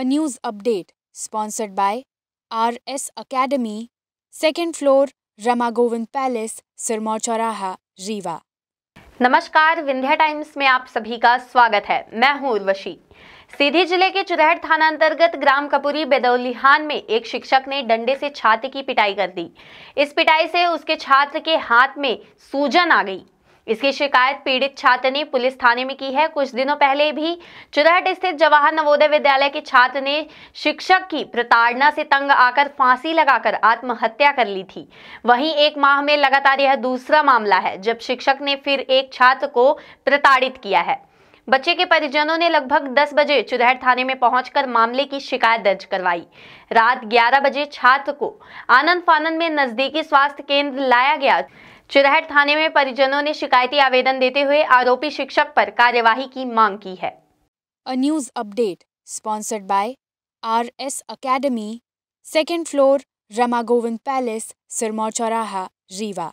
a news update sponsored by RS Academy, second floor, Ramagovind Palace, Sirmaur Chauraha, Riva. नमस्कार Vindhya times में आप सभी का स्वागत है मैं हूं उर्वशी सीधी जिले के चुरहट थाना अंतर्गत ग्राम कपूरी बेदौलीहान में एक शिक्षक ने डंडे से छात्र की पिटाई कर दी इस पिटाई से उसके छात्र के हाथ में सूजन आ गई इसकी शिकायत पीड़ित छात्र ने पुलिस थाने में की है कुछ दिनों पहले भी चुरहट स्थित जवाहर नवोदय विद्यालय के छात्र ने शिक्षक की प्रताड़ना से तंग आकर फांसी लगाकर आत्महत्या कर ली थी वहीं एक माह में लगातार यह दूसरा मामला है जब शिक्षक ने फिर एक छात्र को प्रताड़ित किया है बच्चे के परिजनों ने लगभग 10 बजे चुरहट थाने में पहुंचकर मामले की शिकायत दर्ज करवाई रात 11 बजे छात्र को आनंद फानंद में नजदीकी स्वास्थ्य केंद्र लाया गया चिराहट थाने में परिजनों ने शिकायती आवेदन देते हुए आरोपी शिक्षक पर कार्यवाही की मांग की है a news update sponsored by R S academy second floor Rama Govind palace Sirmaur Chauraha Rewa